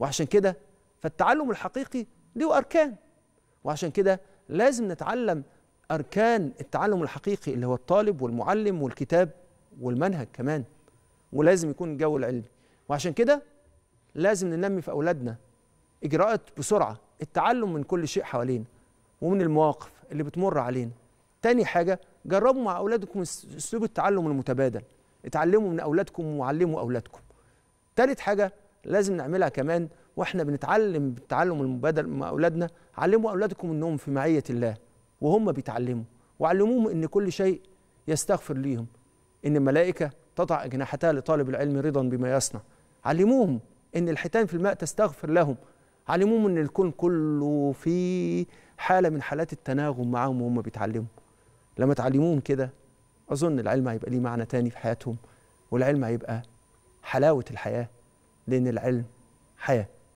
وعشان كده فالتعلم الحقيقي له أركان وعشان كده لازم نتعلم أركان التعلم الحقيقي اللي هو الطالب والمعلم والكتاب والمنهج كمان ولازم يكون الجو العلمي وعشان كده لازم ننمي في أولادنا إجراءات بسرعة التعلم من كل شيء حوالينا ومن المواقف اللي بتمر علينا تاني حاجة جربوا مع أولادكم أسلوب التعلم المتبادل اتعلموا من أولادكم وعلموا أولادكم تالت حاجة لازم نعملها كمان واحنا بنتعلم بالتعلم المبادل مع اولادنا علموا اولادكم انهم في معيه الله وهم بيتعلموا وعلموهم ان كل شيء يستغفر ليهم ان الملائكه تضع اجنحتها لطالب العلم رضا بما يصنع علموهم ان الحيتان في الماء تستغفر لهم علموهم ان الكون كله في حاله من حالات التناغم معاهم وهم بيتعلموا لما تعلموهم كده اظن العلم هيبقى ليه معنى تاني في حياتهم والعلم هيبقى حلاوه الحياه لأن العلم حياة